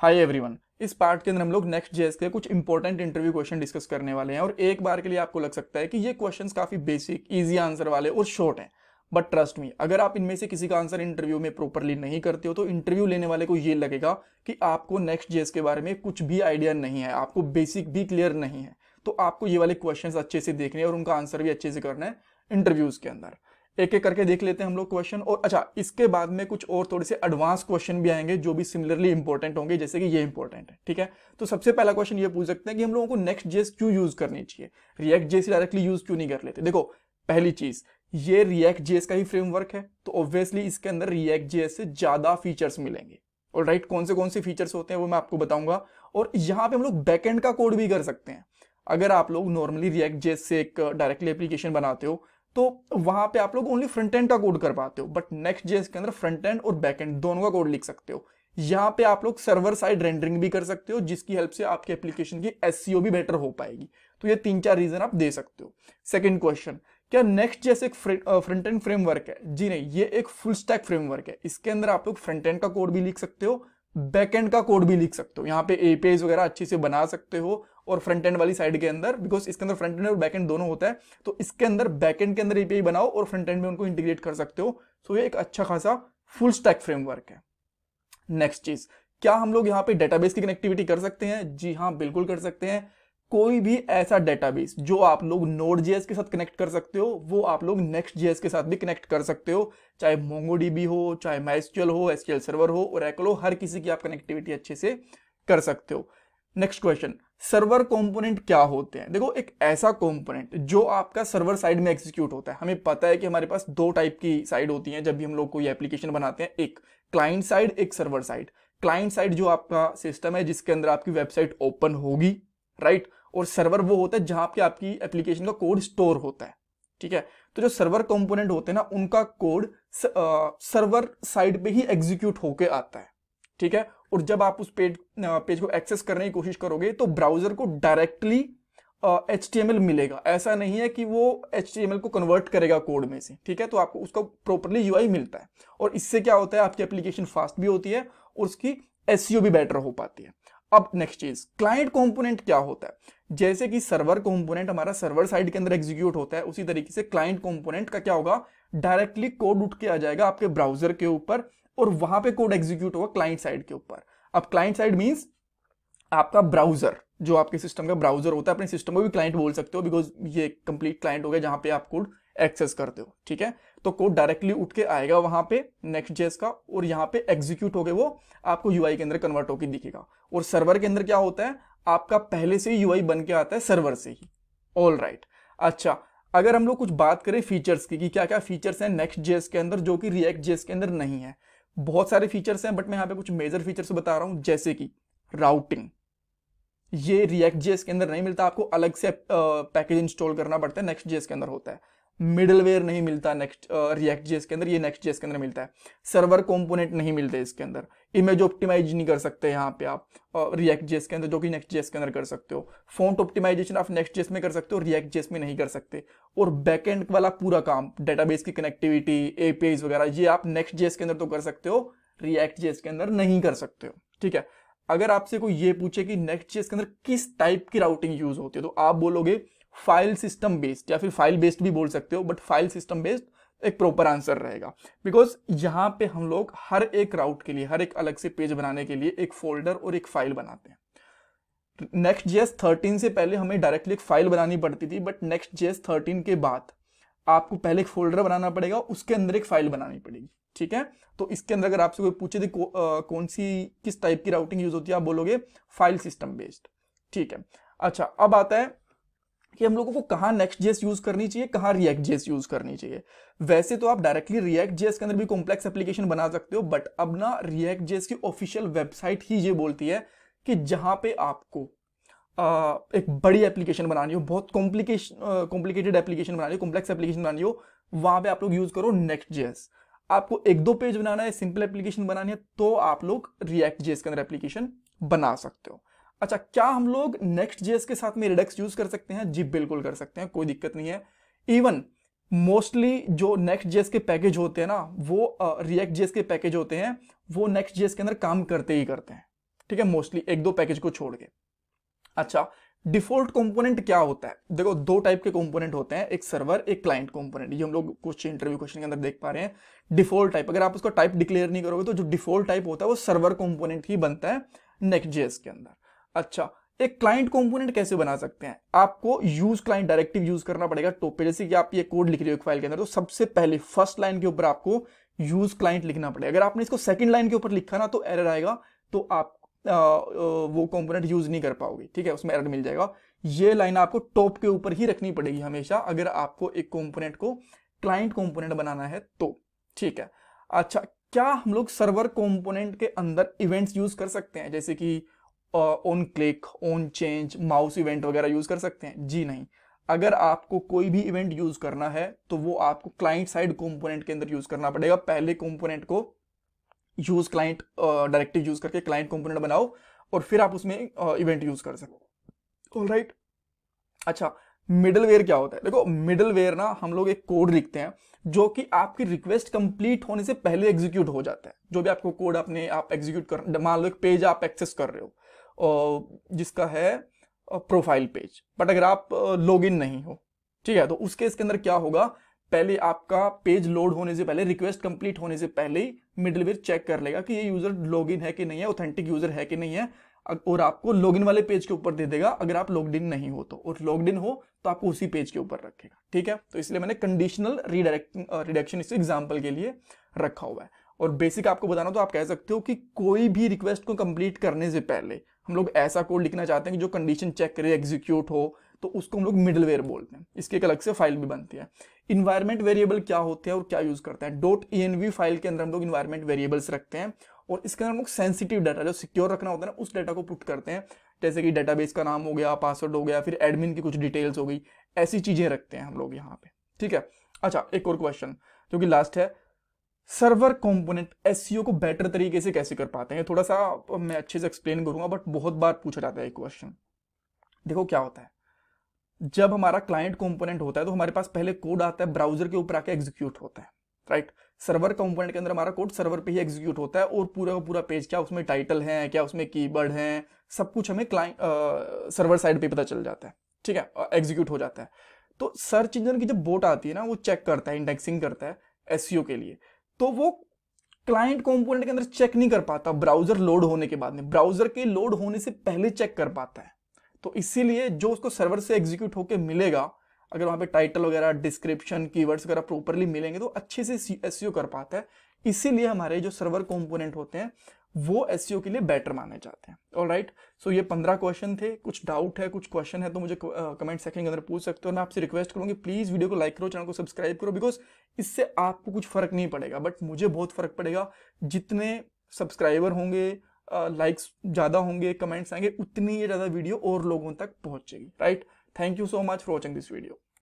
Hi everyone इस part के अंदर हम लोग नेक्स्ट जेएस के कुछ इंपॉर्टेंट इंटरव्यू क्वेश्चन डिस्कस करने वाले हैं और एक बार के लिए आपको लग सकता है कि ये क्वेश्चंस काफी बेसिक इजी आंसर वाले और शॉर्ट हैं बट ट्रस्ट मी अगर आप इनमें से किसी का आंसर इंटरव्यू में प्रॉपरली नहीं करते हो तो इंटरव्यू लेने वाले को ये लगेगा कि आपको नेक्स्ट जेएस के बारे में कुछ भी आइडिया नहीं है आपको बेसिक भी क्लियर नहीं है तो आपको ये वाले क्वेश्चन अच्छे से देखने और उनका आंसर भी अच्छे से करना है इंटरव्यूज के अंदर एक एक करके देख लेते हैं हम लोग क्वेश्चन और अच्छा इसके बाद में कुछ और थोड़े से एडवांस क्वेश्चन भी आएंगे जो भी सिमिलरली इंपॉर्टेंट होंगे जैसे कि ये इंपॉर्टेंट है ठीक है तो सबसे पहला क्वेश्चन ये पूछ सकते हैं कि हम लोगों को नेक्स्ट जेस क्यों यूज करनी चाहिए रिएक्ट जेस डायरेक्टली यूज क्यों नहीं कर लेते देखो पहली चीज ये रिएक्ट जेस का ही फ्रेमवर्क है तो ऑब्वियसली इसके अंदर रिएक्ट जेस से ज्यादा फीचर्स मिलेंगे और राइट right, कौन से कौन से फीचर्स होते हैं वो मैं आपको बताऊंगा और यहाँ पे हम लोग बैकएंड का कोड भी कर सकते हैं अगर आप लोग नॉर्मली रिएक्ट जेस से एक डायरेक्टली एप्लीकेशन बनाते हो तो वहां पे आप लोग ओनली फ्रंट एंड का कोड कर पाते हो बट नेक्स्ट जेस के अंदर फ्रंट एंड और बैक एंड दोनों का कोड लिख सकते हो यहाँ पे आप लोग सर्वर साइड रेंडरिंग भी कर सकते हो जिसकी हेल्प से आपके एप्लीकेशन की एस e भी बेटर हो पाएगी तो ये तीन चार रीजन आप दे सकते हो सेकेंड क्वेश्चन क्या नेक्स्ट जैसे एक फ्रंट एंड फ्रेमवर्क है जी नहीं ये एक फुल स्टैक फ्रेमवर्क है इसके अंदर आप लोग फ्रंट एंड का कोड भी लिख सकते हो बैक एंड का कोड भी लिख सकते हो यहाँ पे एपीआईज वगैरह अच्छे से बना सकते हो और फ्रंट एंड वाली साइड के अंदर बिकॉज इसके अंदर फ्रंट एंड और बैक एंड दोनों होता है तो इसके अंदर बैक एंड के अंदर एपीआई बनाओ और फ्रंट एंड में उनको इंटीग्रेट कर सकते हो सो so ये एक अच्छा खासा फुल स्टैक फ्रेमवर्क है नेक्स्ट चीज क्या हम लोग यहाँ पे डेटाबेस की कनेक्टिविटी कर सकते हैं जी हाँ बिल्कुल कर सकते हैं कोई भी ऐसा डेटाबेस जो आप लोग नोड जीएस के साथ कनेक्ट कर सकते हो वो आप लोग नेक्स्ट जीएस के साथ भी कनेक्ट कर सकते हो चाहे मोंगो डीबी हो चाहे माइस्ट्यूएल हो एसटीएल सर्वर हो और हो हर किसी की आप कनेक्टिविटी अच्छे से कर सकते हो नेक्स्ट क्वेश्चन सर्वर कंपोनेंट क्या होते हैं देखो एक ऐसा कंपोनेंट जो आपका सर्वर साइड में एग्जीक्यूट होता है हमें पता है कि हमारे पास दो टाइप की साइड होती हैं जब भी हम लोग कोई एप्लीकेशन बनाते हैं एक क्लाइंट साइड एक सर्वर साइड क्लाइंट साइड जो आपका सिस्टम है जिसके अंदर आपकी वेबसाइट ओपन होगी राइट और सर्वर वो होता है जहां पे आपकी एप्लीकेशन का कोड स्टोर होता है ठीक है तो जो सर्वर कंपोनेंट होते हैं ना उनका कोड सर्वर साइड पे ही एग्जीक्यूट होके आता है ठीक है और जब आप उस पेज पेज को एक्सेस करने की कोशिश करोगे तो ब्राउजर को डायरेक्टली एच uh, मिलेगा ऐसा नहीं है कि वो एच को कन्वर्ट करेगा कोड में से ठीक है तो आपको उसका प्रॉपरली यू मिलता है और इससे क्या होता है आपकी एप्लीकेशन फास्ट भी होती है और उसकी एस भी बेटर हो पाती है अब नेक्स्ट चीज क्लाइंट कंपोनेंट क्या होता है जैसे कि सर्वर कंपोनेंट हमारा सर्वर साइड के अंदर एग्जीक्यूट होता है उसी तरीके से क्लाइंट कंपोनेंट का क्या होगा डायरेक्टली कोड उठ के आ जाएगा आपके ब्राउजर के ऊपर और वहां पे कोड एग्जीक्यूट होगा क्लाइंट साइड के ऊपर अब क्लाइंट साइड मींस आपका ब्राउजर जो आपके सिस्टम का ब्राउजर होता है अपने सिस्टम को भी क्लाइंट बोल सकते हो बिकॉज ये कंप्लीट क्लाइंट हो गया जहां पे आप कोड एक्सेस करते हो ठीक है तो कोड डायरेक्टली उठ के आएगा वहां पे नेक्स्ट जेस का और यहाँ पे एग्जीक्यूट हो गए वो आपको यूआई के अंदर कन्वर्ट होकर दिखेगा और सर्वर के अंदर क्या होता है आपका पहले से ही यूआई बन के आता है सर्वर से ही ऑल राइट right. अच्छा अगर हम लोग कुछ बात करें फीचर्स की कि क्या क्या फीचर्स हैं नेक्स्ट जेस के अंदर जो कि रिएक्ट जेस के अंदर नहीं है बहुत सारे फीचर्स हैं बट मैं यहाँ पे कुछ मेजर फीचर्स बता रहा हूँ जैसे कि राउटिंग ये रिएक्ट जेस के अंदर नहीं मिलता आपको अलग से पैकेज इंस्टॉल करना पड़ता है नेक्स्ट जेस के अंदर होता है मिडलवेयर नहीं मिलता नेक्स्ट रिएक्ट जेस के अंदर ये नेक्स्ट जेस के अंदर मिलता है सर्वर कंपोनेंट नहीं मिलते इसके अंदर इमेज ऑप्टिमाइज नहीं कर सकते यहाँ पे आप रिएक्ट uh, जेस के अंदर जो कि नेक्स्ट जेस के अंदर कर सकते हो फॉन्ट ऑप्टिमाइजेशन आप नेक्स्ट जेस में कर सकते हो रिएक्ट जेस में नहीं कर सकते और बैकेंड वाला पूरा काम डेटाबेस की कनेक्टिविटी ए वगैरह ये आप नेक्स्ट जेस के अंदर तो कर सकते हो रिएक्ट जेस के अंदर नहीं कर सकते हो ठीक है अगर आपसे कोई ये पूछे कि नेक्स्ट जेस के अंदर किस टाइप की राउटिंग यूज होती है तो आप बोलोगे फाइल सिस्टम बेस्ड या फिर फाइल बेस्ड भी बोल सकते हो बट फाइल सिस्टम बेस्ड एक प्रॉपर आंसर रहेगा बिकॉज यहाँ पे हम लोग हर एक राउट के लिए हर एक अलग से पेज बनाने के लिए एक फोल्डर और एक फाइल बनाते हैं नेक्स्ट जेएस थर्टीन से पहले हमें डायरेक्टली एक फाइल बनानी पड़ती थी बट नेक्स्ट जेएस थर्टीन के बाद आपको पहले एक फोल्डर बनाना पड़ेगा उसके अंदर एक फाइल बनानी पड़ेगी ठीक है तो इसके अंदर अगर आपसे कोई पूछे थे को, आ, कौन सी किस टाइप की राउटिंग यूज होती है आप बोलोगे फाइल सिस्टम बेस्ड ठीक है अच्छा अब आता है कि हम लोगों को कहाँ नेक्स्ट जेस यूज करनी चाहिए कहाँ रिएक्ट जेस यूज करनी चाहिए वैसे तो आप डायरेक्टली रिएक्ट जेस के अंदर भी कॉम्प्लेक्स एप्लीकेशन बना सकते हो बट अब ना रिएक्ट जेस की ऑफिशियल वेबसाइट ही ये बोलती है कि जहाँ पे आपको आ, एक बड़ी एप्लीकेशन बनानी हो बहुत कॉम्प्लीकेशन कॉम्प्लिकेटेड एप्लीकेशन बनानी हो कॉम्प्लेक्स एप्लीकेशन बनानी हो वहाँ पे आप लोग यूज करो नेक्स्ट जेस आपको एक दो पेज बनाना है सिंपल एप्लीकेशन बनानी है तो आप लोग रिएक्ट जेस के अंदर एप्लीकेशन बना सकते हो अच्छा क्या हम लोग नेक्स्ट जेएस के साथ में रिडक्स यूज कर सकते हैं जी बिल्कुल कर सकते हैं कोई दिक्कत नहीं है इवन मोस्टली जो नेक्स्ट जेएस के पैकेज होते हैं ना वो रिएक्ट uh, जेएस के पैकेज होते हैं वो नेक्स्ट जेएस के अंदर काम करते ही करते हैं ठीक है मोस्टली एक दो पैकेज को छोड़ के अच्छा डिफॉल्ट कंपोनेंट क्या होता है देखो दो टाइप के कंपोनेंट होते हैं एक सर्वर एक क्लाइंट कंपोनेंट ये हम लोग कुछ इंटरव्यू क्वेश्चन के अंदर देख पा रहे हैं डिफॉल्ट टाइप अगर आप उसका टाइप डिक्लेयर नहीं करोगे तो जो डिफॉल्ट टाइप होता है वो सर्वर कंपोनेंट ही बनता है नेक्स्ट जेएस के अंदर अच्छा एक क्लाइंट कंपोनेंट कैसे बना सकते हैं आपको यूज क्लाइंट डायरेक्टिव यूज करना पड़ेगा टॉप पे जैसे कि आप ये कोड लिख रहे हो एक फाइल के अंदर तो सबसे पहले फर्स्ट लाइन के ऊपर आपको यूज क्लाइंट लिखना पड़ेगा अगर आपने इसको सेकंड लाइन के ऊपर लिखा ना तो एरर आएगा तो आप आ, वो कंपोनेंट यूज नहीं कर पाओगे ठीक है उसमें एरर मिल जाएगा ये लाइन आपको टॉप के ऊपर ही रखनी पड़ेगी हमेशा अगर आपको एक कॉम्पोनेंट को क्लाइंट कॉम्पोनेंट बनाना है तो ठीक है अच्छा क्या हम लोग सर्वर कॉम्पोनेंट के अंदर इवेंट्स यूज कर सकते हैं जैसे कि on click on change mouse event वगैरह यूज कर सकते हैं जी नहीं अगर आपको कोई भी इवेंट यूज करना है तो वो आपको क्लाइंट साइड कंपोनेंट के अंदर यूज करना पड़ेगा पहले कंपोनेंट को यूज क्लाइंट डायरेक्टिव यूज करके क्लाइंट कंपोनेंट बनाओ और फिर आप उसमें इवेंट यूज कर सको ऑल राइट अच्छा मिडल क्या होता है देखो मिडल ना हम लोग एक कोड लिखते हैं जो कि आपकी रिक्वेस्ट कंप्लीट होने से पहले एग्जीक्यूट हो जाता है जो भी आपको कोड आपने आप एग्जीक्यूट कर मान लो एक पेज आप एक्सेस कर रहे हो जिसका है प्रोफाइल पेज बट अगर आप लॉगिन नहीं हो ठीक है तो उसके इसके अंदर क्या होगा पहले आपका पेज लोड होने से पहले रिक्वेस्ट कंप्लीट होने से पहले ही मिडलवेयर चेक कर लेगा कि ये यूजर लॉगिन है कि नहीं है ऑथेंटिक यूजर है कि नहीं है और आपको लॉगिन वाले पेज के ऊपर दे देगा अगर आप लॉग इन नहीं हो तो और लॉग इन हो तो आपको उसी पेज के ऊपर रखेगा ठीक है तो इसलिए मैंने कंडीशनल रिडायरेक्ट रिडक्शन इस एग्जाम्पल के लिए रखा हुआ है और बेसिक आपको बताना तो आप कह सकते हो कि कोई भी रिक्वेस्ट को कंप्लीट करने से पहले हम लोग ऐसा कोड लिखना चाहते हैं कि जो कंडीशन चेक करे एग्जीक्यूट हो तो उसको हम लोग मिडलवेयर बोलते हैं इसके एक अलग से फाइल भी बनती है इन्वायरमेंट वेरिएबल क्या होते हैं और क्या यूज करते हैं डॉट ई फाइल के अंदर हम लोग इन्वायरमेंट वेरिएबल्स रखते हैं और इसके अंदर हम लोग सेंसिटिव डाटा जो सिक्योर रखना होता है ना उस डाटा को पुट करते हैं जैसे कि डेटाबेस का नाम हो गया पासवर्ड हो गया फिर एडमिन की कुछ डिटेल्स हो गई ऐसी चीजें रखते हैं हम लोग यहाँ पे ठीक है अच्छा एक और क्वेश्चन जो कि लास्ट है सर्वर कंपोनेंट एस को बेटर तरीके से कैसे कर पाते हैं थोड़ा सा मैं अच्छे से एक्सप्लेन करूंगा बट बहुत बार पूछा जाता है क्वेश्चन देखो क्या होता है जब हमारा क्लाइंट कंपोनेंट होता है तो हमारे पास पहले कोड आता है ब्राउजर के ऊपर आके एग्जीक्यूट होता है राइट सर्वर कंपोनेंट के अंदर हमारा कोड सर्वर पे ही एग्जीक्यूट होता है और पूरा का पूरा पेज क्या उसमें टाइटल है क्या उसमें कीबोर्ड है सब कुछ हमें क्लाइंट सर्वर साइड पे पता चल जाता है ठीक है एग्जीक्यूट हो जाता है तो सर्च इंजन की जब बोट आती है ना वो चेक करता है इंडेक्सिंग करता है एस e के लिए तो वो क्लाइंट कंपोनेंट के अंदर चेक नहीं कर पाता ब्राउजर लोड होने के बाद में ब्राउजर के लोड होने से पहले चेक कर पाता है तो इसीलिए जो उसको सर्वर से एग्जीक्यूट होकर मिलेगा अगर वहां पे टाइटल वगैरह डिस्क्रिप्शन कीवर्ड्स वगैरह प्रॉपरली मिलेंगे तो अच्छे से एस e कर पाता है इसीलिए हमारे जो सर्वर कंपोनेंट होते हैं वो एस e के लिए बेटर माने जाते हैं और राइट सो ये पंद्रह क्वेश्चन थे कुछ डाउट है कुछ क्वेश्चन है तो मुझे कमेंट uh, सेक्शन के अंदर पूछ सकते हो मैं आपसे रिक्वेस्ट करूँगी प्लीज़ वीडियो को लाइक करो चैनल को सब्सक्राइब करो बिकॉज इससे आपको कुछ फर्क नहीं पड़ेगा बट मुझे बहुत फर्क पड़ेगा जितने सब्सक्राइबर होंगे लाइक्स uh, ज़्यादा होंगे कमेंट्स आएंगे उतनी ही ज़्यादा वीडियो और लोगों तक पहुँचेगी right thank you so much for watching this video